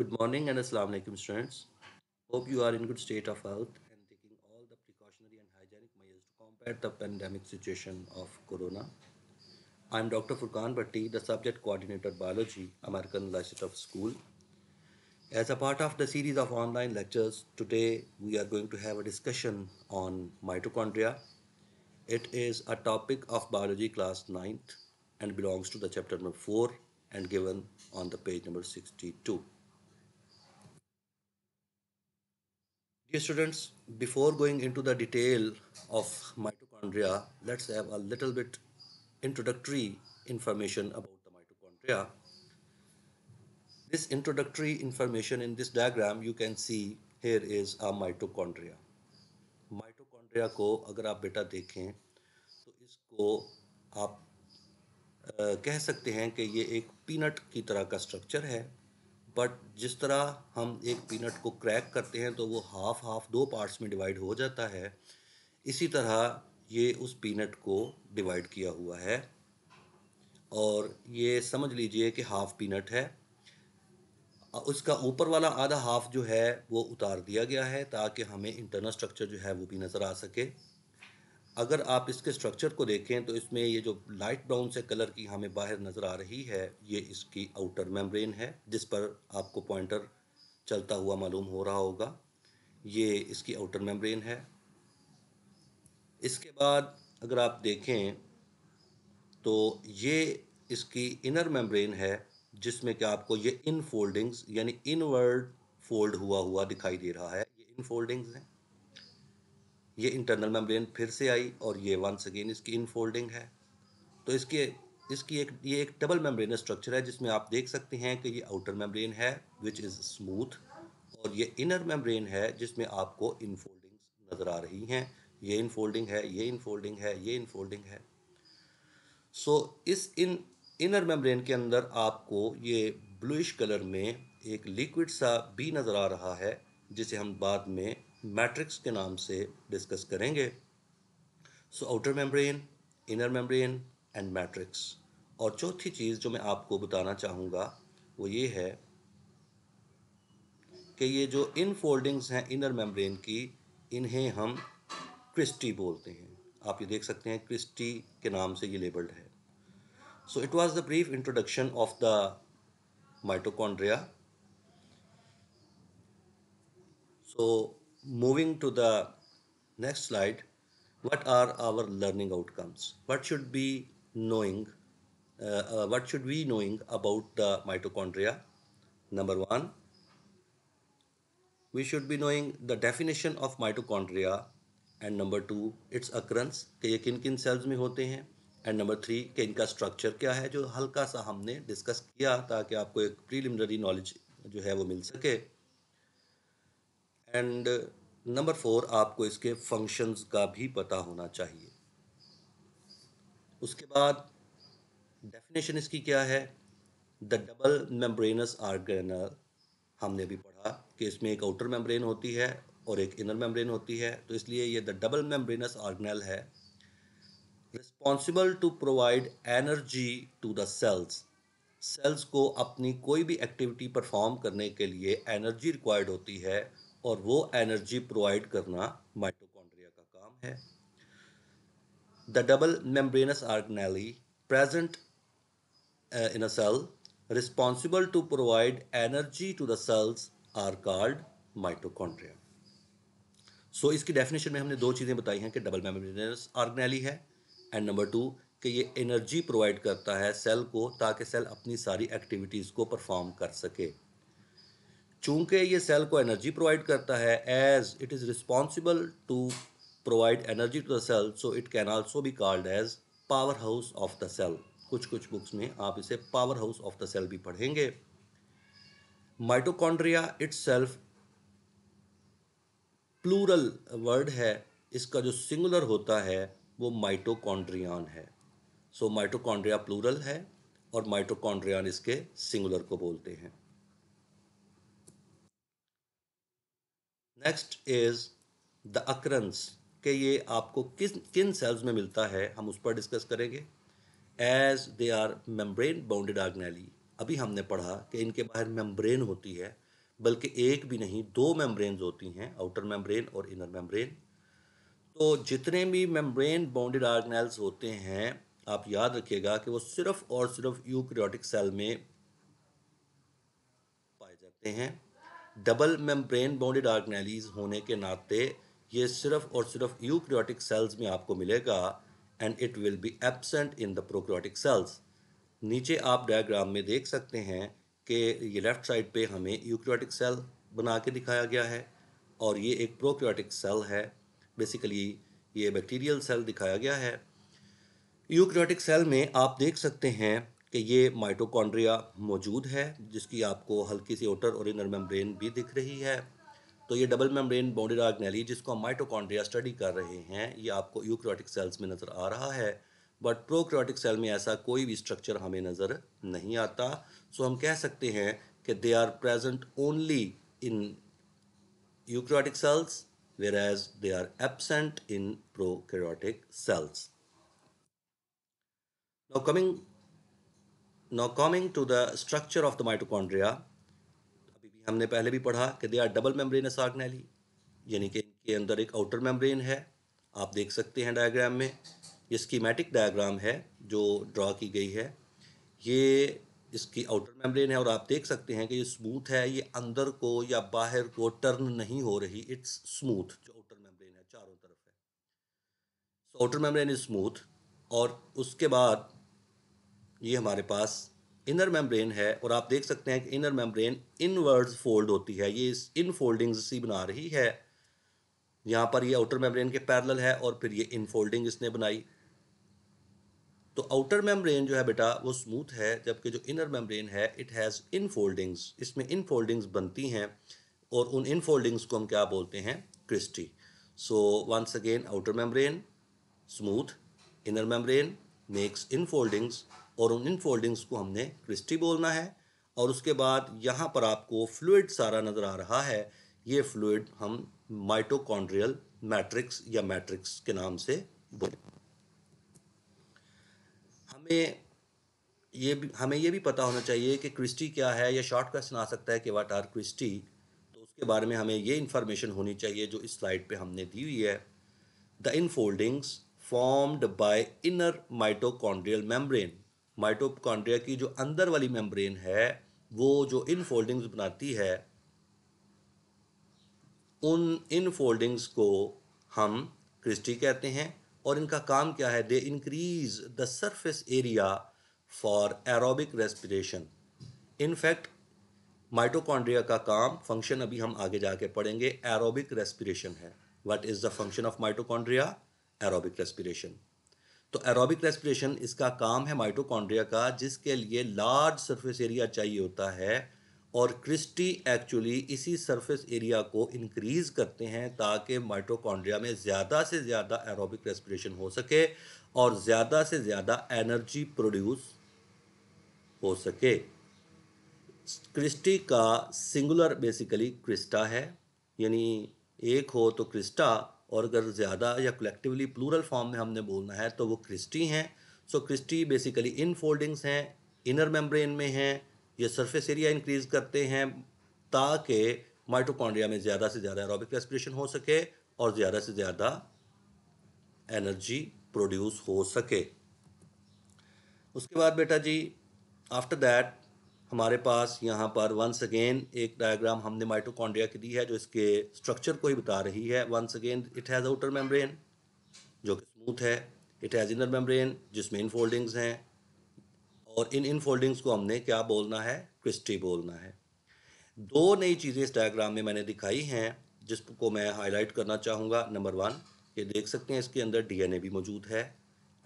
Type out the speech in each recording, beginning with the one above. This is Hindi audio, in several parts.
Good morning and Assalamu alaikum students. Hope you are in good state of health and taking all the precautionary and hygienic measures to combat the pandemic situation of corona. I am Dr. Furkan Bhatti, the subject coordinator biology, American of School. As a part of the series of online lectures, today we are going to have a discussion on mitochondria. It is a topic of biology class 9th and belongs to the chapter number 4 and given on the page number 62. Dear students, before going into the detail of mitochondria, let's have a little bit introductory information about the mitochondria. This introductory information in this diagram you can see here is a mitochondria. Mitochondria को अगर आप बेटा देखें तो इसको आप आ, कह सकते हैं कि ये एक पीनट की तरह का स्ट्रक्चर है बट जिस तरह हम एक पीनट को क्रैक करते हैं तो वो हाफ हाफ दो पार्ट्स में डिवाइड हो जाता है इसी तरह ये उस पीनट को डिवाइड किया हुआ है और ये समझ लीजिए कि हाफ पीनट है उसका ऊपर वाला आधा हाफ जो है वो उतार दिया गया है ताकि हमें इंटरनल स्ट्रक्चर जो है वो भी नज़र आ सके अगर आप इसके स्ट्रक्चर को देखें तो इसमें ये जो लाइट ब्राउन से कलर की हमें बाहर नज़र आ रही है ये इसकी आउटर मेम्ब्रेन है जिस पर आपको पॉइंटर चलता हुआ मालूम हो रहा होगा ये इसकी आउटर मेम्ब्रेन है इसके बाद अगर आप देखें तो ये इसकी इनर मेम्ब्रेन है जिसमें कि आपको ये इन फोल्डिंग्स यानी इनवर्ड फोल्ड हुआ हुआ दिखाई दे रहा है ये इन फोल्डिंग्स हैं ये इंटरनल मेम्ब्रेन फिर से आई और ये वंस अगेन इसकी इनफोल्डिंग है तो इसके इसकी एक ये एक डबल मेम्ब्रेन स्ट्रक्चर है जिसमें आप देख सकते हैं कि ये आउटर मेम्ब्रेन है विच इज़ स्मूथ और ये इनर मेम्ब्रेन है जिसमें आपको इनफोल्डिंग नज़र आ रही हैं ये इनफोल्डिंग है ये इनफोल्डिंग है ये इनफोल्डिंग है सो so, इस इन इनर मेम्ब्रेन के अंदर आपको ये ब्लूइश कलर में एक लिक्विड सा भी नज़र आ रहा है जिसे हम बाद में मैट्रिक्स के नाम से डिस्कस करेंगे so outer membrane inner membrane and matrix और चौथी चीज़ जो मैं आपको बताना चाहूँगा वो ये है कि ये जो इन फोल्डिंग्स हैं इनर मेम्ब्रेन की इन्हें हम क्रिस्टी बोलते हैं आप ये देख सकते हैं क्रिस्टी के नाम से ये लेबल्ड है so it was the brief introduction of the mitochondria so moving to the next slide what are our learning outcomes what should be knowing uh, uh, what should we knowing about the mitochondria number 1 we should be knowing the definition of mitochondria and number 2 its occurrence ke ye kin kin cells mein hote hain and number three कि इनका स्ट्रक्चर क्या है जो हल्का सा हमने डिस्कस किया ताकि आपको एक प्रीलिमिनरी नॉलेज जो है वो मिल सके एंड नंबर फोर आपको इसके फंक्शंस का भी पता होना चाहिए उसके बाद डेफिनेशन इसकी क्या है द डबल मेम्ब्रेनस आर्गेनल हमने भी पढ़ा कि इसमें एक आउटर मेम्ब्रेन होती है और एक इनर मेम्ब्रेन होती है तो इसलिए ये द डबल मेम्ब्रेनस आर्गेनल है responsible to provide energy to the cells cells को अपनी कोई भी एक्टिविटी परफॉर्म करने के लिए एनर्जी रिक्वायर्ड होती है और वो एनर्जी प्रोवाइड करना माइटोकॉन्ड्रिया का काम है the double membranous organelle present in a cell responsible to provide energy to the cells are called mitochondria so इसकी डेफिनेशन में हमने दो चीज़ें बताई हैं कि डबल मेम्ब्रेनस आर्गनैली है एंड नंबर टू कि ये एनर्जी प्रोवाइड करता है सेल को ताकि सेल अपनी सारी एक्टिविटीज़ को परफॉर्म कर सके चूँकि ये सेल को एनर्जी प्रोवाइड करता है as it is responsible to provide energy to the cell so it can also be called as power house of the cell कुछ कुछ बुक्स में आप इसे power house of the cell भी पढ़ेंगे mitochondria itself plural word है इसका जो सिंगुलर होता है वो माइटोकॉन्ड्रियान है सो माइटोकॉन्ड्रिया प्लूरल है और माइटोकॉन्ड्रियान इसके सिंगुलर को बोलते हैं नेक्स्ट इज़ द अक्रंस के ये आपको किस किन सेल्स में मिलता है हम उस पर डिस्कस करेंगे as they are membrane bounded organelle अभी हमने पढ़ा कि इनके बाहर मेम्ब्रेन होती है बल्कि एक भी नहीं दो मेम्ब्रेन होती हैं आउटर मेम्ब्रेन और इनर मेम्ब्रेन तो जितने भी मेम्ब्रेन बाउंडेड आर्गनेल्स होते हैं आप याद रखिएगा कि वो सिर्फ और सिर्फ यूक्रियोटिक सेल में पाए जाते हैं डबल मेम्ब्रेन बाउंडेड ऑर्गेनाइलीज होने के नाते ये सिर्फ और सिर्फ यूक्रियोटिक सेल्स में आपको मिलेगा and it will be absent in the prokaryotic cells नीचे आप डायग्राम में देख सकते हैं कि ये लेफ़्ट साइड पे हमें यूक्रियोटिक सेल बना के दिखाया गया है और ये एक प्रोक्रियोटिक सेल है बेसिकली ये बैक्टीरियल सेल दिखाया गया है यूक्रियोटिक सेल में आप देख सकते हैं कि ये माइटोकॉन्ड्रिया मौजूद है जिसकी आपको हल्की सी ओटर और इनर मेम्ब्रेन भी दिख रही है तो ये डबल मेम्ब्रेन बॉडी नैली जिसको हम माइटोकॉन्ड्रिया स्टडी कर रहे हैं ये आपको यूक्रोटिक सेल्स में नज़र आ रहा है बट प्रोक्रोटिक सेल में ऐसा कोई भी स्ट्रक्चर हमें नज़र नहीं आता सो हम कह सकते हैं कि they are present only in cells where as they are absent in prokaryotic cells now coming now coming to the structure of the mitochondria अभी भी हमने पहले भी पढ़ा कि they are double organelle यानी कि इनके अंदर एक आउटर मेम्ब्रेन है आप देख सकते हैं डायग्राम में ये स्कीमेटिक डायग्राम है जो ड्रा की गई है ये इसकी आउटर मेम्ब्रेन है और आप देख सकते हैं कि ये स्मूथ है ये अंदर को या बाहर को टर्न नहीं हो रही इट्स स्मूथ जो आउटर मेम्ब्रेन है चारों तरफ है so outer membrane is smooth और उसके बाद ये हमारे पास इनर मेम्ब्रेन है और आप देख सकते हैं कि इनर मेम्ब्रेन इनवर्ड्स फोल्ड होती है ये इस इन फोल्डिंग सी बना रही है यहाँ पर ये आउटर मेम्ब्रेन के पैरेलल है और फिर ये इन फोल्डिंग इसने बनाई तो आउटर मेम्ब्रेन जो है बेटा वो स्मूथ है जबकि जो इनर मेम्ब्रेन है इट हैज़ इन फोल्डिंग्स इसमें इन फोल्डिंग्स बनती हैं और उन इन फोल्डिंग्स को हम क्या बोलते हैं cristae so once again outer membrane smooth inner membrane makes infoldings और उन इन फोल्डिंग्स को हमने क्रिस्टी बोलना है और उसके बाद यहाँ पर आपको फ्लूड सारा नज़र आ रहा है ये फ्लूड हम माइटोकॉन्ड्रियल मैट्रिक्स या मैट्रिक्स के नाम से बोले हमें ये भी हमें ये भी पता होना चाहिए कि क्रिस्टी क्या है या शॉर्ट क्वेश्चन आ सकता है कि वाट आर क्रिस्टी तो उसके बारे में हमें ये इन्फॉर्मेशन होनी चाहिए जो इस स्लाइड पे हमने दी हुई है the infoldings formed by inner mitochondrial membrane mitochondria की जो अंदर वाली मेम्ब्रेन है वो जो इन फोल्डिंग्स बनाती है उन इन फोल्डिंग्स को हम क्रिस्टी कहते हैं और इनका काम क्या है they increase the surface area for aerobic respiration in fact mitochondria का काम फंक्शन अभी हम आगे जाके पढ़ेंगे एरोबिक रेस्पिरेशन है what is the function of mitochondria aerobic respiration तो एरोबिक रेस्पिरेशन इसका काम है माइटोकॉन्ड्रिया का जिसके लिए लार्ज सरफेस एरिया चाहिए होता है और क्रिस्टी एक्चुअली इसी सरफेस एरिया को इंक्रीज़ करते हैं ताकि माइटोकॉन्ड्रिया में ज़्यादा से ज़्यादा एरोबिक रेस्पिरेशन हो सके और ज़्यादा से ज़्यादा एनर्जी प्रोड्यूस हो सके क्रिस्टी का सिंगुलर बेसिकली क्रिस्टा है यानी एक हो तो क्रिस्टा और अगर ज़्यादा या कलेक्टिवली प्लूरल फॉर्म में हमने बोलना है तो वो क्रिस्टी हैं so cristae basically infoldings हैं इनर मेम्ब्रेन में हैं ये सरफेस एरिया इंक्रीज करते हैं ताकि माइटोकॉन्ड्रिया में ज़्यादा से ज़्यादा एरोबिक रेस्पिरेशन हो सके और ज़्यादा से ज़्यादा एनर्जी प्रोड्यूस हो सके उसके बाद बेटा जी आफ्टर दैट हमारे पास यहाँ पर वंस अगेन एक डायग्राम हमने माइटोकॉन्ड्रिया की दी है जो इसके स्ट्रक्चर को ही बता रही है once again it has outer membrane जो कि स्मूथ है इट हैज़ इनर मेम्ब्रेन जिसमें इन फोल्डिंग्स हैं और इन इन फोल्डिंग्स को हमने क्या बोलना है क्रिस्टी बोलना है दो नई चीज़ें इस डायग्राम में मैंने दिखाई हैं जिसको मैं हाईलाइट करना चाहूँगा नंबर वन ये देख सकते हैं इसके अंदर डीएनए भी मौजूद है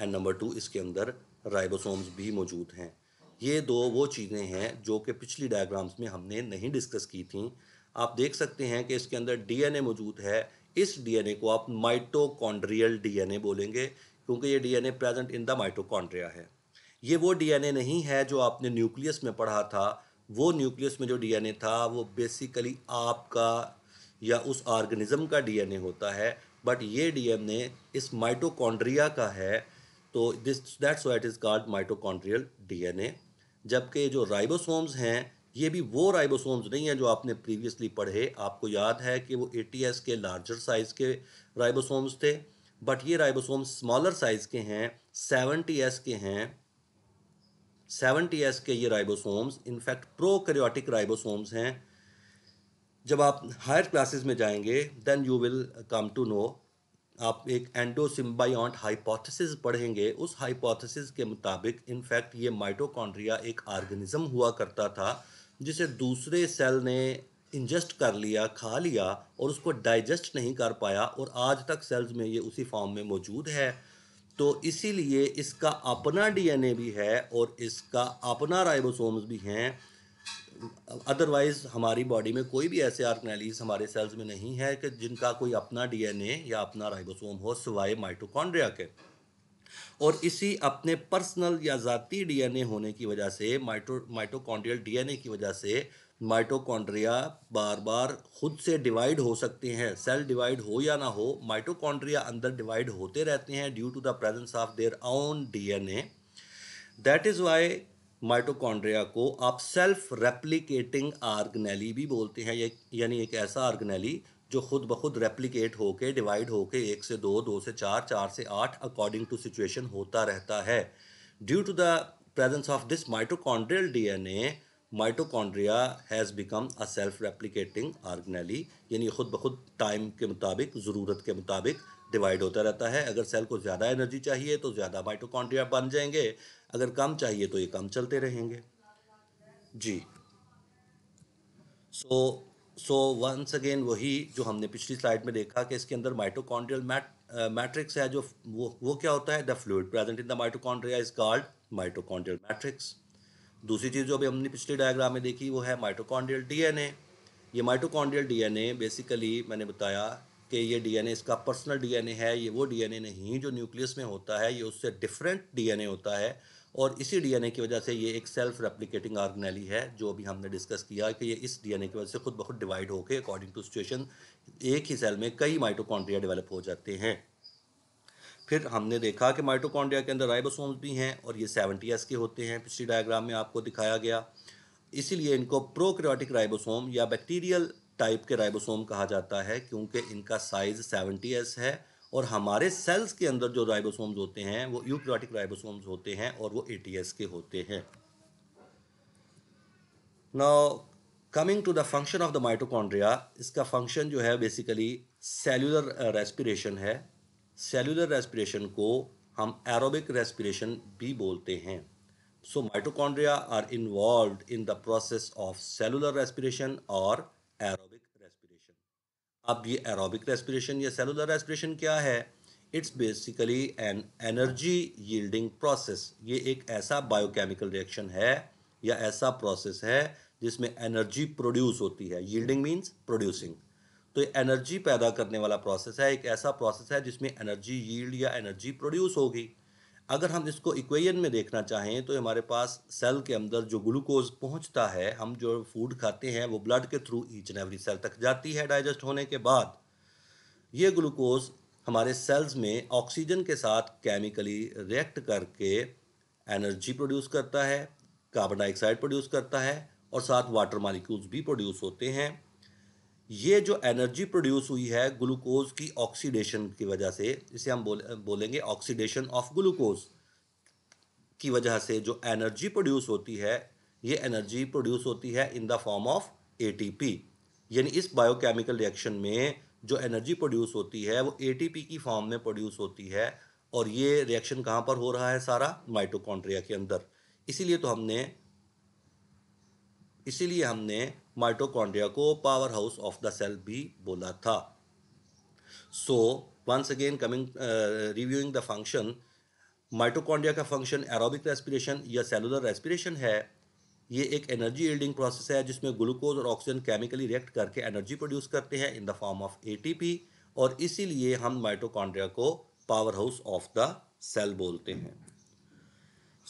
एंड नंबर टू इसके अंदर राइबोसोम्स भी मौजूद हैं ये दो वो चीज़ें हैं जो कि पिछली डायग्राम्स में हमने नहीं डिस्कस की थी आप देख सकते हैं कि इसके अंदर डीएनए मौजूद है इस डीएनए को आप माइटोकॉन्ड्रियल डीएनए बोलेंगे क्योंकि ये DNA present in the mitochondria है ये वो डीएनए नहीं है जो आपने न्यूक्लियस में पढ़ा था वो न्यूक्लियस में जो डीएनए था वो बेसिकली आपका या उस ऑर्गेनिज्म का डीएनए होता है बट ये डीएनए इस माइटोकॉन्ड्रिया का है तो this that's why it is called mitochondrial DNA जबकि जो राइबोसोम्स हैं ये भी वो राइबोसोम्स नहीं हैं जो आपने प्रीवियसली पढ़े आपको याद है कि वो ए के लार्जर साइज़ के राइबोसोम्स थे बट ये राइबोसोम स्मॉलर साइज़ के हैं सेवन के हैं सेवन के ये राइबोसोम्स इनफैक्ट प्रोकैरियोटिक राइबोसोम्स हैं जब आप हायर क्लासेस में जाएंगे then you will come to know आप एक एंडोसिम्बायट हाइपोथेसिस पढ़ेंगे उस हाइपोथेसिस के मुताबिक इनफैक्ट ये माइटोकॉन्ड्रिया एक आर्गेनिज्म हुआ करता था जिसे दूसरे सेल ने इंजस्ट कर लिया खा लिया और उसको डाइजेस्ट नहीं कर पाया और आज तक सेल्स में ये उसी फॉर्म में मौजूद है तो इसीलिए इसका अपना डीएनए भी है और इसका अपना राइबोसोम्स भी हैं अदरवाइज़ हमारी बॉडी में कोई भी ऐसे आर्गनेलिस हमारे सेल्स में नहीं है कि जिनका कोई अपना डीएनए या अपना राइबोसोम हो सिवाय माइटोकॉन्ड्रिया के और इसी अपने पर्सनल या ज़ाती डीएनए होने की वजह से माइटो माइटोकॉन्ड्रियल डीएनए की वजह से माइटोकॉन्ड्रिया बार बार खुद से डिवाइड हो सकते हैं सेल डिवाइड हो या ना हो माइटोकॉन्ड्रिया अंदर डिवाइड होते रहते हैं due to the presence of their own DNA that is why mitochondria को आप सेल्फ रेप्लिकेटिंग आर्गनेली भी बोलते हैं यानी एक ऐसा आर्गनेली जो खुद ब खुद रेप्लिकेट होके डिवाइड होके एक से दो दो से चार चार से आठ अकॉर्डिंग टू सिचुएशन होता रहता है due to the of this mitochondrial D N A mitochondria has become a self replicating organelle यानी खुद ब खुद टाइम के मुताबिक ज़रूरत के मुताबिक डिवाइड होता रहता है अगर सेल को ज़्यादा एनर्जी चाहिए तो ज़्यादा माइटोकॉन्ड्रिया बन जाएंगे अगर कम चाहिए तो ये कम चलते रहेंगे जी सो सो वंस अगेन वही जो हमने पिछली स्लाइड में देखा कि इसके अंदर माइटोकॉन्ड्रियल मैट मैट्रिक्स है जो वो वो क्या होता है the fluid present in the mitochondria is called mitochondrial matrix दूसरी चीज़ जो अभी हमने पिछले डायग्राम में देखी वो है माइटोकॉन्ड्रियल डीएनए ये माइटोकॉन्ड्रियल डीएनए बेसिकली मैंने बताया कि ये डीएनए इसका पर्सनल डीएनए है ये वो डीएनए नहीं जो न्यूक्लियस में होता है ये उससे डिफरेंट डीएनए होता है और इसी डीएनए की वजह से ये एक सेल्फ रेप्लिकेटिंग आर्गनेली है जो अभी हमने डिस्कस किया कि ये इस डीएनए की वजह से खुद बहुत डिवाइड होकर अकॉर्डिंग टू सिचुएशन एक ही सेल में कई माइटोकॉन्ड्रिया डेवलप हो जाते हैं फिर हमने देखा कि माइटोकॉन्ड्रिया के अंदर राइबोसोम्स भी हैं और ये सेवेंटी के होते हैं पिछली डायग्राम में आपको दिखाया गया इसीलिए इनको प्रोक्रियाटिक राइबोसोम या बैक्टीरियल टाइप के राइबोसोम कहा जाता है क्योंकि इनका साइज़ सेवेंटी है और हमारे सेल्स के अंदर जो राइबोसोम्स होते हैं वो यूक्रियाटिक राइबोसोम्स होते हैं और वो एटीएस के होते हैं now coming to the function of the mitochondria इसका फंक्शन जो है बेसिकली सेलुलर रेस्पिरेशन है सेलुलर रेस्पिरेशन को हम एरोबिक रेस्पिरेशन भी बोलते हैं so mitochondria are involve in the process of cellular respiration और एरोबिक अब ये एरोबिक रेस्पिरेशन या सेलुलर रेस्पिरेशन क्या है it's basically an energy yielding process ये एक ऐसा बायोकेमिकल रिएक्शन है या ऐसा प्रोसेस है जिसमें एनर्जी प्रोड्यूस होती है यील्डिंग मीन्स प्रोड्यूसिंग तो एनर्जी पैदा करने वाला प्रोसेस है एक ऐसा प्रोसेस है जिसमें एनर्जी यील्ड या एनर्जी प्रोड्यूस होगी अगर हम इसको इक्वेशन में देखना चाहें तो हमारे पास सेल के अंदर जो ग्लूकोज पहुंचता है हम जो फूड खाते हैं वो ब्लड के through each and every cell तक जाती है डाइजेस्ट होने के बाद ये ग्लूकोज हमारे सेल्स में ऑक्सीजन के साथ केमिकली रिएक्ट करके एनर्जी प्रोड्यूस करता है कार्बन डाइऑक्साइड प्रोड्यूस करता है और साथ वाटर मालिक्यूल्स भी प्रोड्यूस होते हैं ये जो एनर्जी प्रोड्यूस हुई है ग्लूकोज की ऑक्सीडेशन की वजह से इसे हम बोल बोलेंगे ऑक्सीडेशन ऑफ ग्लूकोज की वजह से जो एनर्जी प्रोड्यूस होती है ये एनर्जी प्रोड्यूस होती है in the form of ATP यानी इस बायोकेमिकल रिएक्शन में जो एनर्जी प्रोड्यूस होती है वो एटीपी की फॉर्म में प्रोड्यूस होती है और ये रिएक्शन कहाँ पर हो रहा है सारा माइटोकॉन्ट्रिया के अंदर इसीलिए तो हमने इसीलिए हमने माइटोकॉन्ड्रिया को power house of the cell भी बोला था so once again coming reviewing the function mitochondria का फंक्शन एरोबिक रेस्पिरेशन या सेलुलर रेस्पिरेशन है ये एक एनर्जी यील्डिंग प्रोसेस है जिसमें ग्लूकोज और ऑक्सीजन केमिकली रिएक्ट करके एनर्जी प्रोड्यूस करते हैं in the form of a और इसीलिए हम माइटोकॉन्ड्रिया को power house of the cell बोलते हैं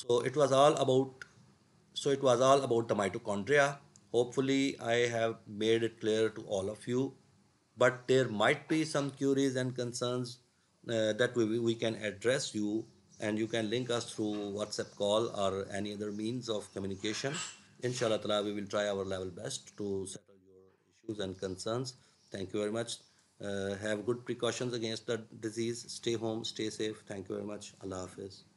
so it was all about so it was all about the mitochondria. Hopefully, I have made it clear to all of you. But there might be some queries and concerns uh, that we, we can address you and you can link us through WhatsApp call or any other means of communication. Inshallah, we will try our level best to settle your issues and concerns. Thank you very much. Uh, have good precautions against the disease. Stay home, stay safe. Thank you very much. Allah Hafiz.